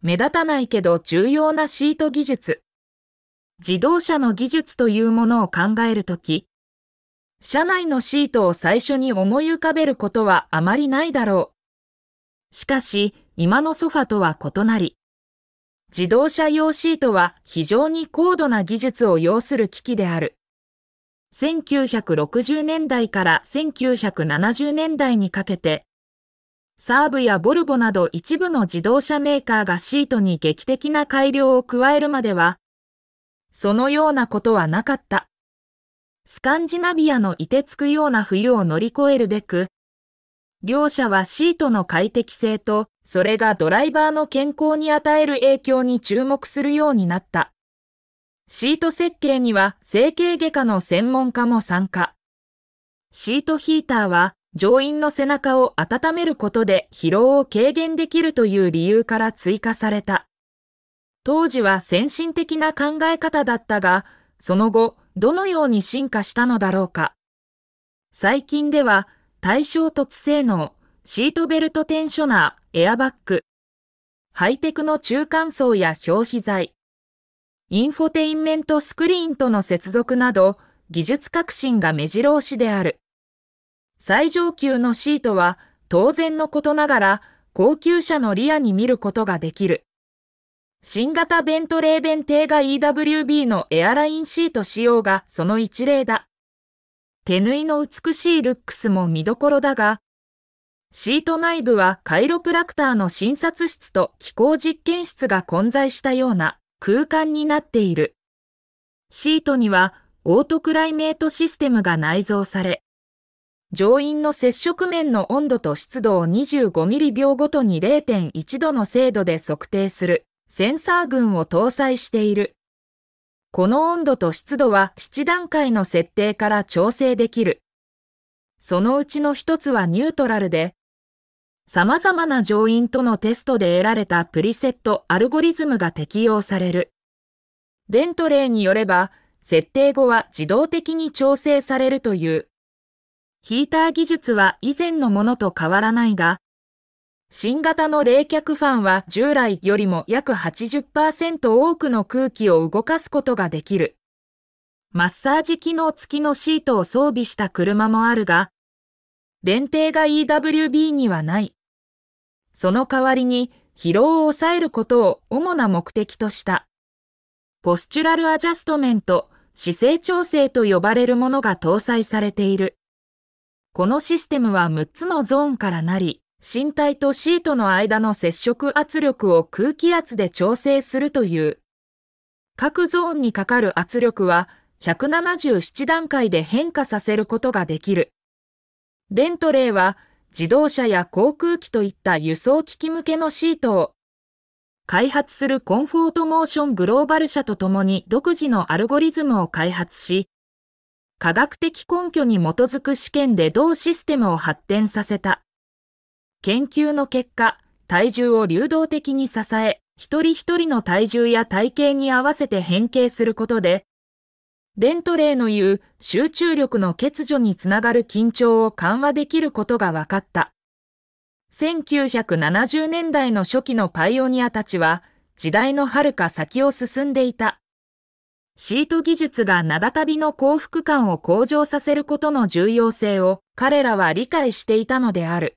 目立たないけど重要なシート技術。自動車の技術というものを考えるとき、車内のシートを最初に思い浮かべることはあまりないだろう。しかし、今のソファとは異なり、自動車用シートは非常に高度な技術を要する機器である。1960年代から1970年代にかけて、サーブやボルボなど一部の自動車メーカーがシートに劇的な改良を加えるまでは、そのようなことはなかった。スカンジナビアの凍てつくような冬を乗り越えるべく、両者はシートの快適性と、それがドライバーの健康に与える影響に注目するようになった。シート設計には整形外科の専門家も参加。シートヒーターは上院の背中を温めることで疲労を軽減できるという理由から追加された。当時は先進的な考え方だったが、その後、どのように進化したのだろうか。最近では、対象突性能、シートベルトテンショナー、エアバッグ、ハイテクの中間層や表皮材、インフォテインメントスクリーンとの接続など、技術革新が目白押しである。最上級のシートは当然のことながら高級車のリアに見ることができる。新型ベントレーベンテーガ EWB のエアラインシート仕様がその一例だ。手縫いの美しいルックスも見どころだが、シート内部はカイロプラクターの診察室と気候実験室が混在したような空間になっている。シートにはオートクライメートシステムが内蔵され、上院の接触面の温度と湿度を25ミリ秒ごとに0.1度の精度で測定するセンサー群を搭載している。この温度と湿度は7段階の設定から調整できる。そのうちの一つはニュートラルで、様々な乗員とのテストで得られたプリセットアルゴリズムが適用される。ベントレーによれば、設定後は自動的に調整されるという。ヒーター技術は以前のものと変わらないが、新型の冷却ファンは従来よりも約80%多くの空気を動かすことができる。マッサージ機能付きのシートを装備した車もあるが、電停が EWB にはない。その代わりに疲労を抑えることを主な目的とした。ポスチュラルアジャストメント、姿勢調整と呼ばれるものが搭載されている。このシステムは6つのゾーンからなり、身体とシートの間の接触圧力を空気圧で調整するという。各ゾーンにかかる圧力は177段階で変化させることができる。ベントレーは自動車や航空機といった輸送機器向けのシートを開発するコンフォートモーショングローバル社と共に独自のアルゴリズムを開発し、科学的根拠に基づく試験で同システムを発展させた。研究の結果、体重を流動的に支え、一人一人の体重や体型に合わせて変形することで、デントレーの言う集中力の欠如につながる緊張を緩和できることが分かった。1970年代の初期のパイオニアたちは、時代の遥か先を進んでいた。シート技術が名だたびの幸福感を向上させることの重要性を彼らは理解していたのである。